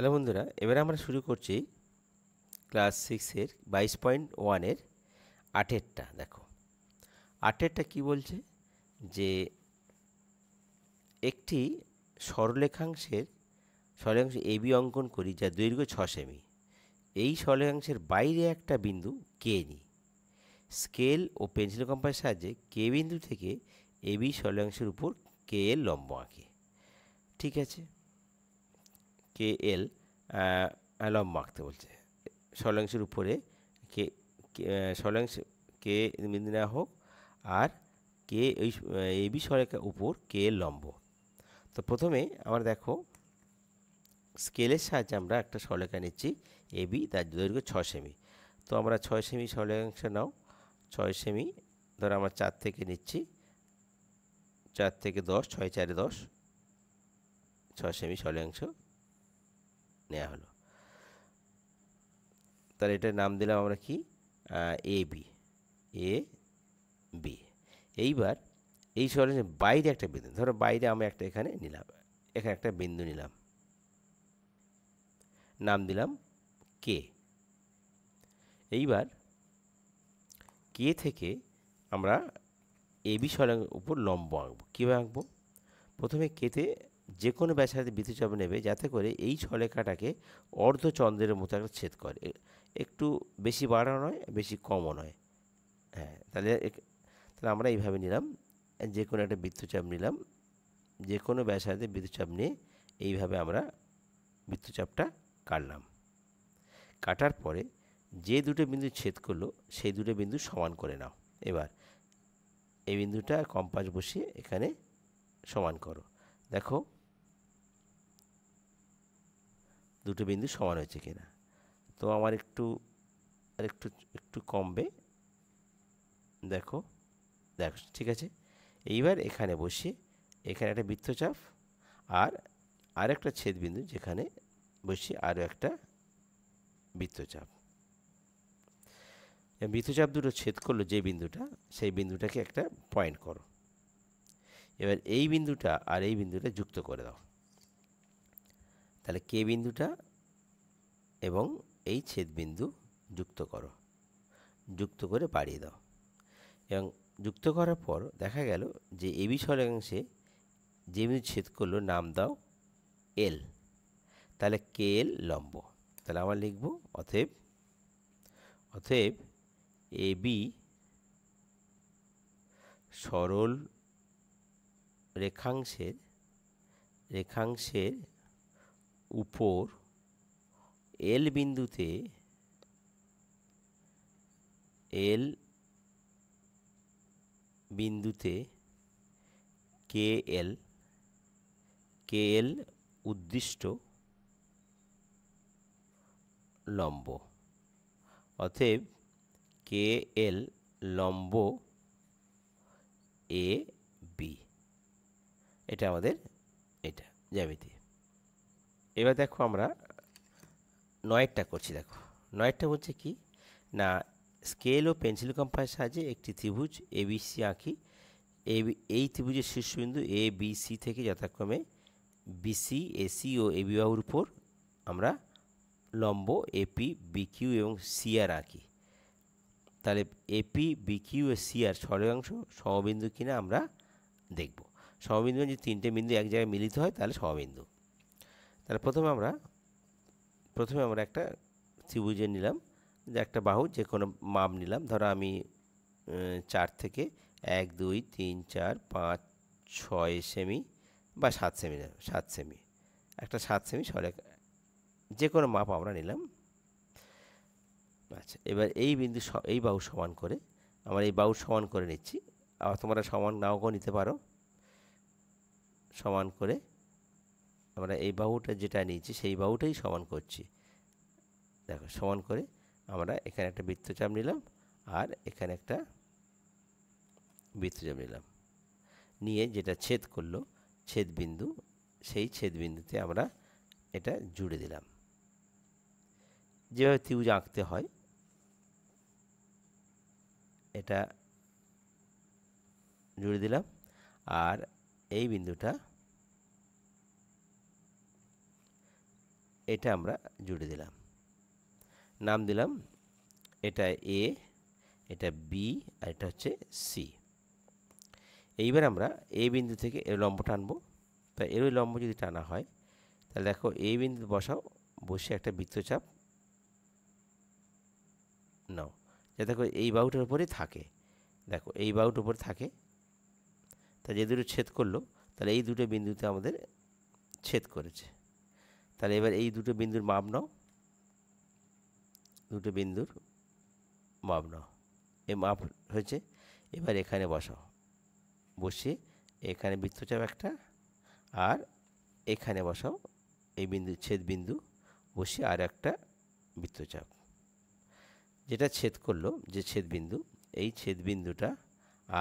hello বন্ধুরা এবারে আমরা শুরু করছি ক্লাস সিক্সের বাইশ পয়েন্ট ওয়ানের আটেরটা দেখো আটেরটা কি বলছে যে একটি সরলেখাংশের সরলেখাংশ বি অঙ্কন করি যা দৈর্ঘ্য ছ সেমি এই সরলেখাংশের বাইরে একটা বিন্দু কে নিই স্কেল ও পেন্সিল কম্পাসের সাহায্যে কে বিন্দু থেকে এবি সরলেখাংশের উপর কে এর লম্ব আঁকে ঠিক আছে কে এল লম্ব আঁকতে বলছে সরলাংশের উপরে কে সরলাংশ কে বিন্দু নেওয়া হোক আর কে এই বি সরেখার উপর কে লম্ব তো প্রথমে আমরা দেখো স্কেলের সাহায্যে আমরা একটা সরলেখা নিচ্ছি এ বি তার দৈর্ঘ্য ছয় সেমি তো আমরা ছয় সেমি সরলেখাংশ নাও ছয় সেমি ধরো আমরা চার থেকে নিচ্ছি চার থেকে দশ ছয় চারে দশ ছয় সেমি সরলেখাংশ নেওয়া হলো তাহলে এটার নাম দিলাম আমরা কি এ বি এ বি এইবার এই সরঞ্জের বাইরে একটা বিন্দু ধরো বাইরে আমি একটা এখানে নিলাম এখানে একটা বিন্দু নিলাম নাম দিলাম কে এইবার কে থেকে আমরা এবি সরের উপর লম্ব আঁকবো কীভাবে আঁকবো প্রথমে কেতে যে কোনো ব্যাসার্ধে বিদ্যুৎচাপ নেবে যাতে করে এই ছলেখাটাকে অর্ধচন্দ্রের মতো একটা ছেদ করে একটু বেশি বাড়ানো নয় বেশি কমও নয় হ্যাঁ তাহলে তাহলে আমরা এইভাবে নিলাম যে কোনো একটা বৃত্তচাপ নিলাম যে কোনো ব্যাসার্ধে বিদ্যুৎচাপ নিয়ে এইভাবে আমরা বৃত্তচাপটা কাটলাম কাটার পরে যে দুটো বিন্দু ছেদ করলো সেই দুটো বিন্দু সমান করে নাও এবার এই বিন্দুটা কম্পাস বসিয়ে এখানে সমান করো দেখো দুটো বিন্দু সমান হয়েছে কিনা তো আমার একটু আর একটু একটু কমবে দেখো দেখো ঠিক আছে এইবার এখানে বসিয়ে এখানে একটা বৃত্তচাপ আর আরেকটা বিন্দু যেখানে বসিয়ে আরও একটা বৃত্তচাপ বৃত্তচাপ দুটো ছেদ করলো যে বিন্দুটা সেই বিন্দুটাকে একটা পয়েন্ট করো এবার এই বিন্দুটা আর এই বিন্দুটা যুক্ত করে দাও তাহলে কে বিন্দুটা এবং এই ছেদ বিন্দু যুক্ত করো যুক্ত করে বাড়িয়ে দাও এবং যুক্ত করার পর দেখা গেল যে এবি সরাংশে যে বিন্দু ছেদ করলো নাম দাও এল তাহলে কে এল লম্ব তাহলে আমার লিখব অতএব অতএব এ বি সরল রেখাংশের রেখাংশের উপর এল বিন্দুতে এল বিন্দুতে কে এল কে এল উদ্দিষ্ট লম্ব অতএব কে এল লম্ব এ বি এটা আমাদের এটা জ্যামিতি এবার দেখো আমরা নয়টা করছি দেখো নয়টা হচ্ছে কি না স্কেল ও পেন্সিল কম্পাসের সাহায্যে একটি ত্রিভুজ এ সি আঁকি এই ত্রিভুজের শীর্ষবিন্দু এ বি সি থেকে যথাক্রমে বিসি এসি ও এ বিবাহুর উপর আমরা লম্ব এপি বিকিউ এবং সিআর আঁকি তাহলে এপি বিকিউ ও সিআর সর্বাংশ সমবিন্দু কিনা আমরা দেখব সমবিন্দু যদি তিনটে বিন্দু এক জায়গায় মিলিত হয় তাহলে সমবিন্দু তাহলে প্রথমে আমরা প্রথমে আমরা একটা ত্রিভুজে নিলাম যে একটা বাহু যে কোনো মাপ নিলাম ধরো আমি চার থেকে এক দুই তিন চার পাঁচ ছয় সেমি বা সাত সেমি না সাত সেমি একটা সাত সেমি সরে যে কোনো মাপ আমরা নিলাম আচ্ছা এবার এই বিন্দু এই বাহু সমান করে আমরা এই বাহু সমান করে নিচ্ছি আবার তোমরা সমান নাও নিতে পারো সমান করে আমরা মানে এই বাহুটা যেটা নিয়েছি সেই বাহুটাই সমান করছি দেখো সমান করে আমরা এখানে একটা বৃত্তচাপ নিলাম আর এখানে একটা বৃত্তচাপ নিলাম নিয়ে যেটা ছেদ করলো ছেদ বিন্দু সেই ছেদ বিন্দুতে আমরা এটা জুড়ে দিলাম যেভাবে তিউজ আঁকতে হয় এটা জুড়ে দিলাম আর এই বিন্দুটা এটা আমরা জুড়ে দিলাম নাম দিলাম এটা এ এটা বি আর এটা হচ্ছে সি এইবার আমরা এ বিন্দু থেকে এর লম্ব টানবো তা এর ওই লম্ব যদি টানা হয় তাহলে দেখো এ বিন্দু বসাও বসে একটা বৃত্তচাপ নাও যাতে দেখো এই বাহুটার উপরে থাকে দেখো এই বাউটের উপরে থাকে তা যে দুটো ছেদ করলো তাহলে এই দুটো বিন্দুতে আমাদের ছেদ করেছে তাহলে এবার এই দুটো বিন্দুর মাপ নাও দুটো বিন্দুর মাপ নাও এই মাপ হয়েছে এবার এখানে বসাও বসে এখানে বৃত্তচাপ একটা আর এখানে বসাও এই বিন্দু ছেদ বিন্দু বসে আর একটা বৃত্তচাপ যেটা ছেদ করলো যে ছেদ বিন্দু এই ছেদ বিন্দুটা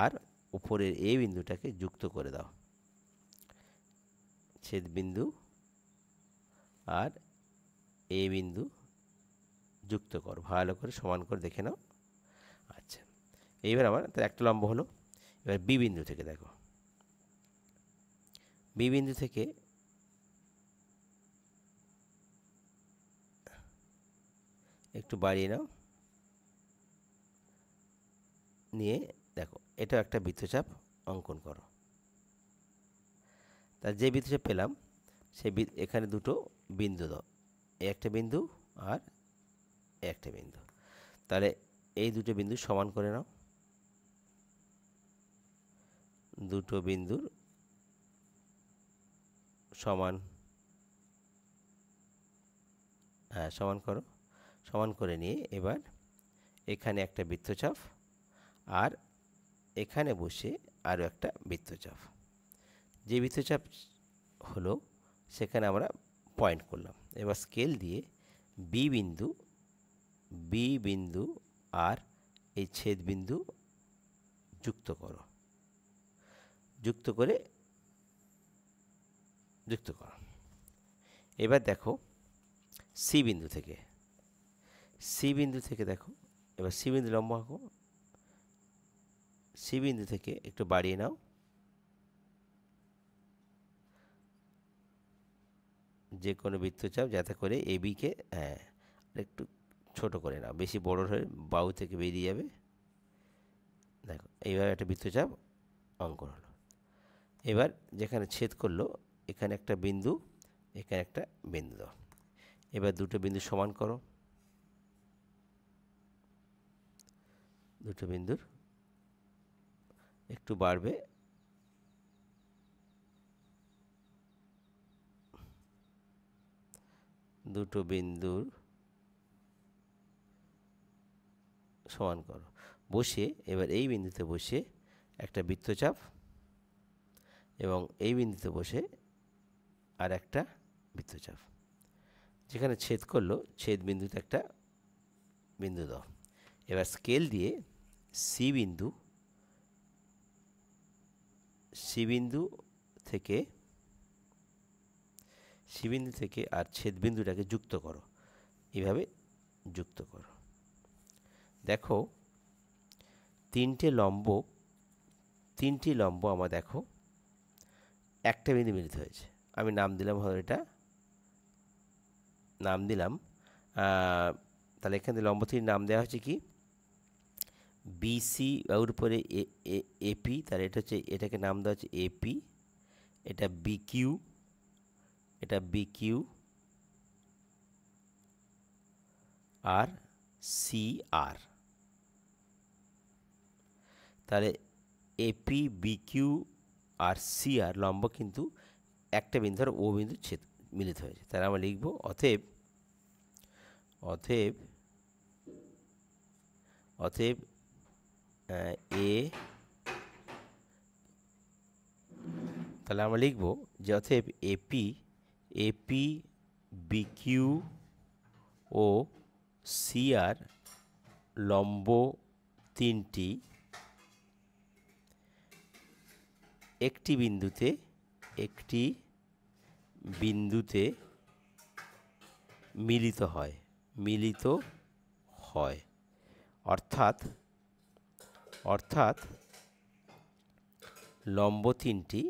আর উপরের এই বিন্দুটাকে যুক্ত করে দাও ছেদ বিন্দু আর এ বিন্দু যুক্ত কর ভালো করে সমান করে দেখে নাও আচ্ছা এইবার আমার তার একটা লম্ব হলো এবার বি বিন্দু থেকে দেখো বি বিন্দু থেকে একটু বাড়িয়ে নাও নিয়ে দেখো এটাও একটা বৃত্তচাপ অঙ্কন করো তার যে বৃত্তচাপ পেলাম সে এখানে দুটো বিন্দু দাও একটা বিন্দু আর একটা বিন্দু তাহলে এই দুটো বিন্দু সমান করে নাও দুটো বিন্দুর সমান হ্যাঁ সমান করো সমান করে নিয়ে এবার এখানে একটা বৃত্তচাপ আর এখানে বসে আরও একটা বৃত্তচাপ যে বৃত্তচাপ হলো সেখানে আমরা পয়েন্ট করলাম এবার স্কেল দিয়ে বি বিন্দু বি বিন্দু আর এই ছেদ বিন্দু যুক্ত করো যুক্ত করে যুক্ত করো এবার দেখো সি বিন্দু থেকে সি বিন্দু থেকে দেখো এবার সি বিন্দু লম্বা আঁকো সি বিন্দু থেকে একটু বাড়িয়ে নাও যে কোনো বৃত্তচাপ যাতে করে এবিকে হ্যাঁ একটু ছোট করে নাও বেশি বড় হয়ে বাউ থেকে বেরিয়ে যাবে দেখো এইভাবে একটা বৃত্তচাপ অঙ্কন হলো এবার যেখানে ছেদ করলো এখানে একটা বিন্দু এখানে একটা বিন্দু দাও এবার দুটো বিন্দু সমান করো দুটো বিন্দুর একটু বাড়বে দুটো বিন্দুর সমান করো বসে এবার এই বিন্দুতে বসে একটা বৃত্তচাপ এবং এই বিন্দুতে বসে আর একটা বৃত্তচাপ যেখানে ছেদ করলো ছেদ বিন্দুতে একটা বিন্দু দাও এবার স্কেল দিয়ে সি বিন্দু সি বিন্দু থেকে শিবিন্দু থেকে আর ছেদবিন্দুটাকে যুক্ত করো এভাবে যুক্ত করো দেখো তিনটে লম্ব তিনটি লম্ব আমার দেখো একটা বিন্দু মিলিত হয়েছে আমি নাম দিলাম হলো এটা নাম দিলাম তাহলে এখানে লম্ব থেকে নাম দেওয়া হচ্ছে কি বিসি ওর উপরে এপি তাহলে এটা হচ্ছে এটাকে নাম দেওয়া হচ্ছে এপি এটা বিকিউ এটা বিকিউ আর সি আর তাহলে এপি বিকিউ আর সি আর লম্ব কিন্তু একটা বিন্দু ধর ও বিন্দু ছেদ মিলিত হয়েছে তাহলে আমরা লিখব অতএব অতএব অতএব এ তাহলে আমরা লিখব যে অতএব এপি এপি বিকিউ ও সিআর লম্ব তিনটি একটি বিন্দুতে একটি বিন্দুতে মিলিত হয় মিলিত হয় অর্থাৎ অর্থাৎ লম্ব তিনটি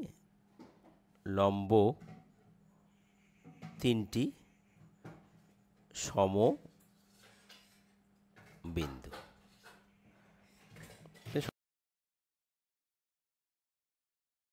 লম্ব তিনটি সম বিন্দু